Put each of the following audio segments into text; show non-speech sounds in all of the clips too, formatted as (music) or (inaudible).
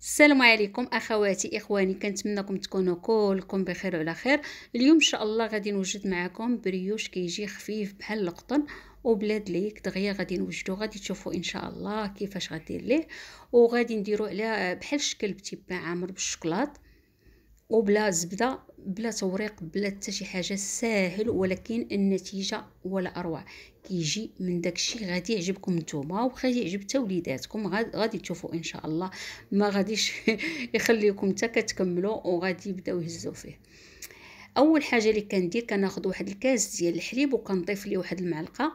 السلام عليكم اخواتي اخواني كنتمنىكم تكونوا كلكم بخير وعلى خير اليوم ان شاء الله غادي نوجد معكم بريوش كيجي خفيف بحال القطن وبلاد ليك دغيا غادي نوجدو غادي تشوفوا ان شاء الله كيفاش غدير ليه وغادي نديرو على بحال الشكل بتبع عامر بالشوكولاط وبلا زبده بلا توريق بلا حتى شي حاجه ساهل ولكن النتيجه ولا اروع كيجي من داكشي غادي يعجبكم نتوما وخا يعجب حتى وليداتكم غادي تشوفوا ان شاء الله ما غاديش (laughs) يخليكم حتى كتكملوا وغادي يبداو يهزوا فيه اول حاجه اللي كندير كناخذ واحد الكاس ديال الحليب وكنضيف ليه واحد المعلقه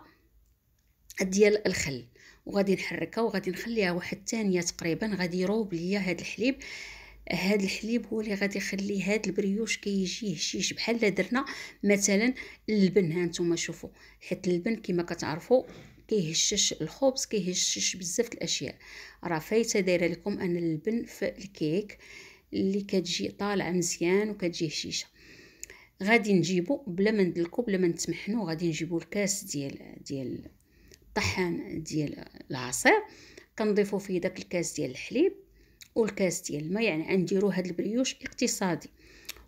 ديال الخل وغادي نحركها وغادي نخليها واحد الثانيه تقريبا غادي يروب ليا هذا الحليب هاد الحليب هو اللي غادي يخلي هاد البريوش كيجي هشيش بحال لا درنا مثلا اللبن ها نتوما شوفوا حيت اللبن كما كتعرفوا كيهشش الخبز كيهشش بزاف الاشياء راه فايته دايره لكم انا اللبن في الكيك اللي كتجي طالعه مزيان وكتجي هشيشه غادي نجيبو بلا ما ندلكو بلا ما نتمحنو غادي نجيبو الكاس ديال ديال الطحان ديال العصير كنضيفو فيه داك الكاس ديال الحليب والكاس ديال الماء يعني نديرو هاد البريوش اقتصادي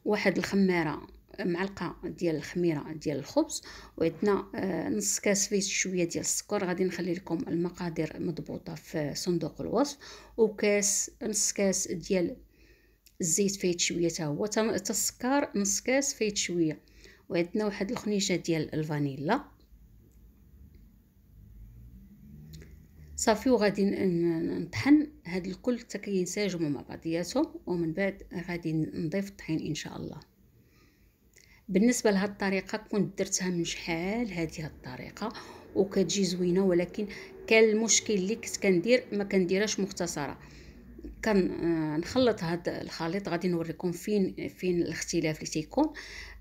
واحد الخماره معلقه ديال الخميره ديال الخبز وعندنا آه، نص كاس فيه شويه ديال السكر غادي نخلي لكم المقادير مضبوطه في صندوق الوصف وكاس نص كاس ديال الزيت فيه شويه حتى هو تا السكر نص كاس فيه شويه وعندنا واحد الخنيشه ديال الفانيلا صافي وغادي نطحن هاد الكل حتى كينسجموا مع بعضياتهم ومن بعد غادي نضيف الطحين ان شاء الله بالنسبه لهاد الطريقه كنت درتها من شحال هذه هاد الطريقه وكتجي زوينه ولكن كان المشكل اللي كنت كندير ما كنديرهاش مختصره كنخلط آه، هاد الخليط غادي نوريكم فين فين الاختلاف اللي تيكون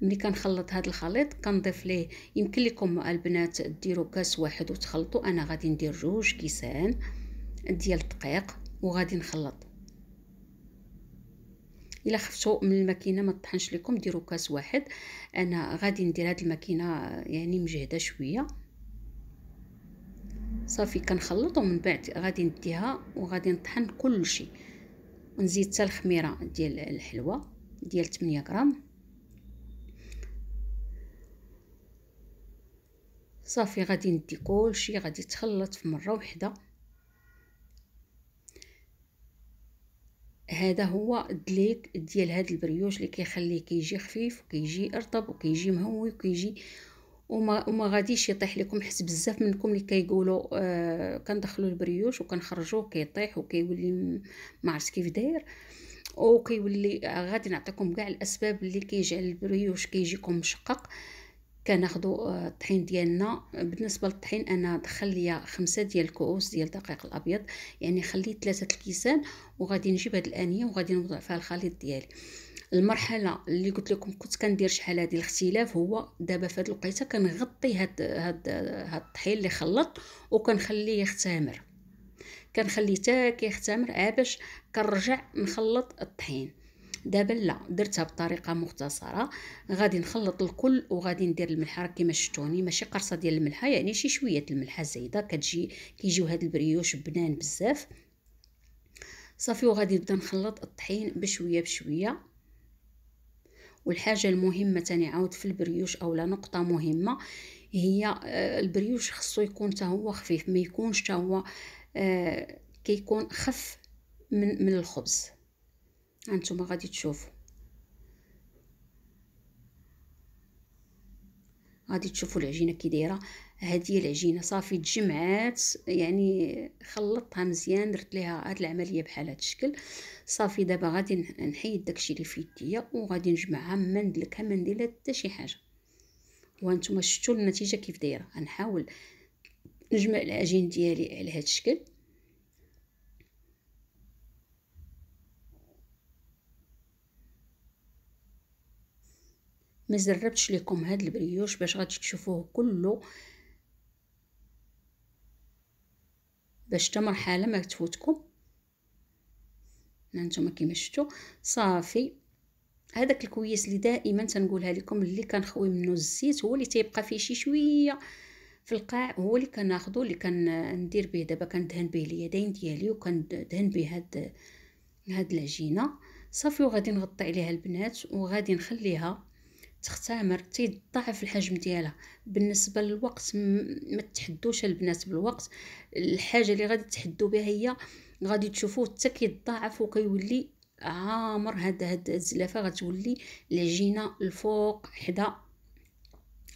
ملي كنخلط هاد الخليط كنضيف ليه يمكن لكم البنات ديروا كاس واحد وتخلطوا انا غادي ندير جوج كيسان ديال الدقيق وغادي نخلط الا خفتوا من الماكينه ما تطحنش لكم ديروا كاس واحد انا غادي ندير هاد الماكينه يعني مجهده شويه صافي كنخلط ومن بعد غادي نديها وغادي نطحن كل شيء ونزيد حتى الخميره ديال الحلوى ديال 8 غرام صافي غادي ندي كلشي غادي تخلط في مره وحده هذا هو الدليك ديال هذا البريوش اللي كيخليه كيجي خفيف وكيجي ارطب وكيجي مهوي وكيجي وما وما غاديش يطيح لكم حس بزاف منكم اللي كيقولوا آه كندخلوا البريوش وكنخرجوه كيطيح وكيولي ما عرفت كيف داير وكيولي غادي نعطيكم كاع الاسباب اللي كيجعل البريوش كيجيكم مشقق كناخدو آه، الطحين ديالنا بالنسبه للطحين انا دخل ليا خمسة ديال الكؤوس ديال الدقيق الابيض يعني خليت ثلاثة الكيسان وغادي نجيب هذه الانيه وغادي نوضع فيها الخليط ديالي المرحله اللي قلت لكم كنت كندير شحال هذه الاختلاف هو دابا في هذه الوقيته كنغطي هاد هاد هاد الطحين اللي خلط وكنخليه يختمر كنخليه حتى كيختمر عا باش كنرجع نخلط الطحين دابا لا درتها بطريقه مختصره غادي نخلط الكل وغادي ندير الملحه كما شفتوني ماشي قرصه ديال الملحه يعني شي شويه الملحه زايده كتجي كيجيو هاد البريوش بنان بزاف صافي وغادي نبدا نخلط الطحين بشويه بشويه والحاجه المهمه تاني عاود في البريوش اولا نقطه مهمه هي آه، البريوش خصو يكون حتى هو خفيف ما يكونش حتى هو آه، كيكون خف من من الخبز هانتوما غادي تشوفوا غادي تشوفوا العجينه كي دايره هذه العجينه صافي تجمعات يعني خلطتها مزيان درت ليها هاد العمليه بحال هاد الشكل صافي دابا غادي نحيد داكشي اللي في يديا وغادي نجمعها ما ندلكها ما ندير لها حتى شي حاجه وانتم شفتوا النتيجه كيف دايره غنحاول نجمع العجين ديالي على هاد الشكل ما زربتش لكم هاد البريوش باش غادي تشوفوه كله باش حتى مرحله ما تفوتكم هانتوما كيما شفتوا صافي هذاك الكويس اللي دائما تنقولها لكم اللي كنخوي منه الزيت هو اللي تيبقى فيه شي شويه في القاع هو اللي كناخذو اللي كندير به دابا كندهن به اليدين ديالي وكندهن به هاد هاد العجينه صافي وغادي نغطي عليها البنات وغادي نخليها تختمر تيضاعف الحجم ديالها بالنسبه للوقت ما تحدوش البنات بالوقت الحاجه اللي غادي تحدو بها هي غادي تشوفوا حتى كيتضاعف وكيولي عامر هاد هاد الزلافه غتولي العجينه الفوق حدا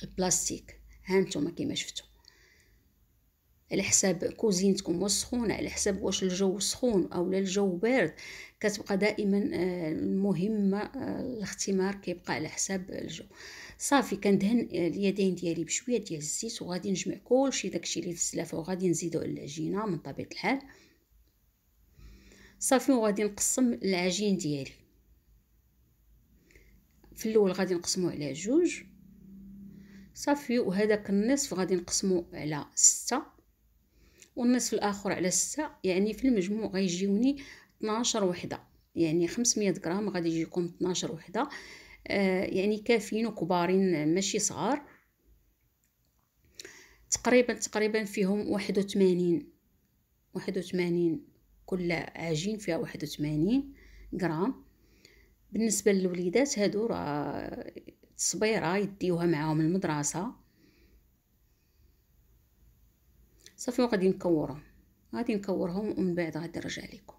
البلاستيك هانتوما كما شفتو على حساب كوزينتكم وسخونه على حساب واش الجو سخون اولا الجو بارد كتبقى دائما آه، مهمة آه، الاختمار كيبقى على حساب الجو صافي كندهن اليدين ديالي بشويه ديال الزيت وغادي نجمع كلشي داكشي اللي في السلافه وغادي نزيدو العجينه من طبيعه الحال صافي وغادي نقسم العجين ديالي في الاول غادي نقسمو على جوج صافي وهذاك النصف غادي نقسمو على ستة والنصف الاخر على ستة يعني في المجموع غيجيوني 12 وحده يعني 500 غرام غادي يجيكم 12 وحده آه، يعني كافيين وكبارين ماشي صغار تقريبا تقريبا فيهم 81 81 كل عجين فيها 81 غرام بالنسبه للوليدات هادو راه الصبيره يديوها معاهم المدرسه صافي وغادي نكورهم غادي نكورهم ومن بعد غادي نرجع لكم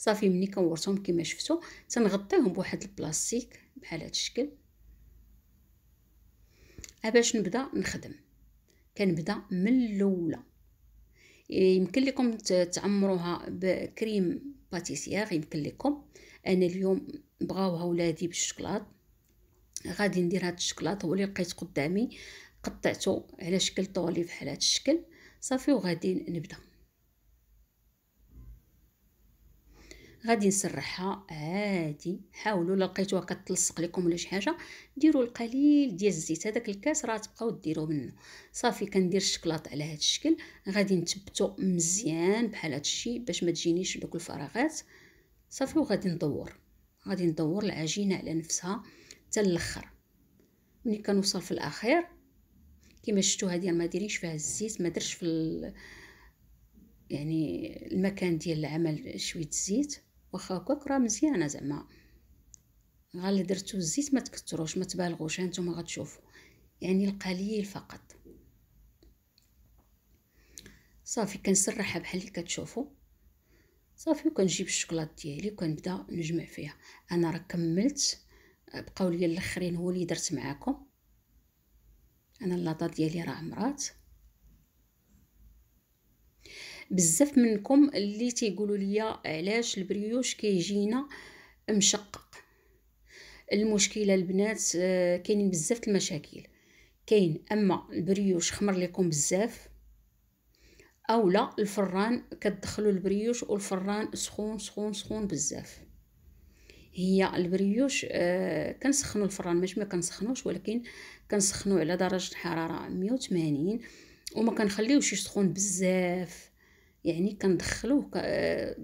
صافي ملي كنورتهم كما شفتوا تنغطيهم بواحد البلاستيك بحال هذا الشكل أه، باش نبدا نخدم كنبدا من الاولى يمكن لكم تعمروها بكريم باتيسيير يمكن لكم انا اليوم بغاوها ولادي بالشكلاط غادي ندير هاد الشكلاط هو اللي لقيت قدامي قطعته على شكل طولي بحال هاد الشكل صافي وغادي نبدا غادي نسرحها عادي حاولوا لقيتوها كتلصق لكم ولا شي حاجه ديروا القليل ديال الزيت هذاك الكاس راه تبقاو ديروا منه صافي كندير الشكلاط على هذا الشكل غادي نثبتو مزيان بحال هذا الشيء باش ما تجينيش دوك الفراغات صافي وغادي ندور غادي ندور العجينه على نفسها حتى الاخر ملي كنوصل في الاخير كما شفتوا هذه ما دايرينش فيها الزيت ما درتش في يعني المكان ديال العمل شويه الزيت واخا هكاك راه مزيانه زعما غا اللي درتو الزيت ما تكثروش ما تبالغوش هانتوما غتشوفوا يعني القليل فقط صافي كنسرحها بحال اللي كتشوفوا صافي وكنجيب الشوكولات ديالي وكنبدا نجمع فيها انا راه كملت بقاو ليا الاخرين هو اللي درت معاكم انا اللاطه ديالي راه عمرات بزاف منكم اللي تيقولوا لي علاش البريوش كيجينا مشقق المشكله البنات آه، كاينين بزاف المشاكل كاين اما البريوش خمر لكم بزاف او لا الفران كتدخلوا البريوش والفران سخون سخون سخون بزاف هي البريوش آه، كنسخنوا الفران ماشي ما كنسخنوش ولكن كنسخنوا على درجه حراره 180 وما كنخليوش يسخن بزاف يعني كندخلوه آه،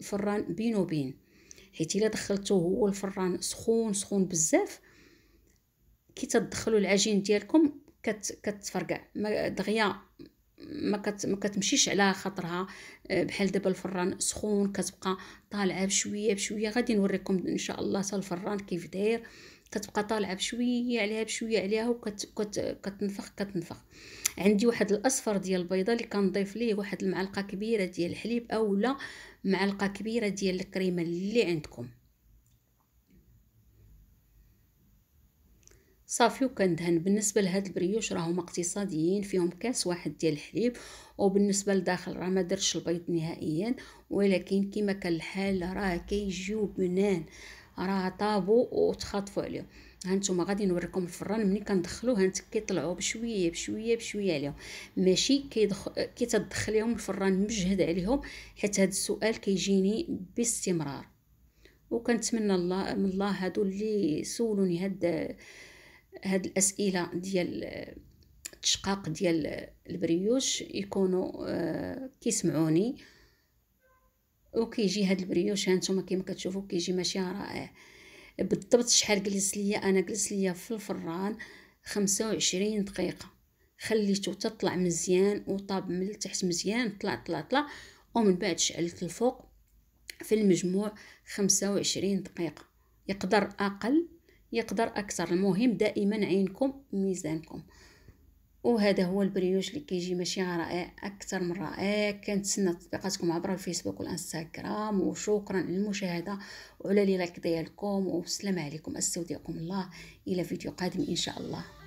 الفران بين وبين حيت الا دخلته هو الفران سخون سخون بزاف كي تدخلوا العجين ديالكم كت كتفرقع دغيا ما, كت ما كتمشيش على خاطرها آه، بحال دابا الفران سخون كتبقى طالعه بشويه بشويه غادي نوريكم ان شاء الله حتى الفران كيف داير كتبقى طالعه بشويه عليها بشويه عليها وكتنفخ كتنفخ عندي واحد الاصفر ديال البيضه اللي كنضيف ليه واحد المعلقه كبيره ديال الحليب اولا معلقه كبيره ديال الكريمه اللي عندكم صافي وكندهن بالنسبه لهاد البريوش راهما اقتصاديين فيهم كاس واحد ديال الحليب وبالنسبه لداخل راه ما درتش البيض نهائيا ولكن كما كان الحال راه كيجيو بنان راه طابو وتخاطفوا عليه هانتوما غادي نوريكم الفران ملي كندخلوه هانت كيطلعوا بشويه بشويه بشويه عليهم ماشي كيدخل كي الفران مجهد عليهم حيت هذا السؤال كيجيني باستمرار وكنتمنى الله من الله هادو اللي سولوني هاد هاد الاسئله ديال التشقاق ديال البريوش يكونوا آه، كيسمعوني وكيجي هاد البريوش هانتوما كيما كتشوفوا كيجي ماشي رائع بالضبط شحال جلس ليا انا جلس ليا في الفران خمسة وعشرين دقيقه خليته تطلع مزيان وطاب من التحت مزيان طلع طلع طلع ومن بعد شعلت الفوق في المجموع خمسة وعشرين دقيقه يقدر اقل يقدر اكثر المهم دائما عينكم ميزانكم وهذا هو البريوش اللي كيجي ماشي رائع اكثر من رائع كنتسنى تطبيقاتكم عبر الفيسبوك والانستغرام وشكرا للمشاهده وعلى لي لايك ديالكم والسلام عليكم استودعكم الله الى فيديو قادم ان شاء الله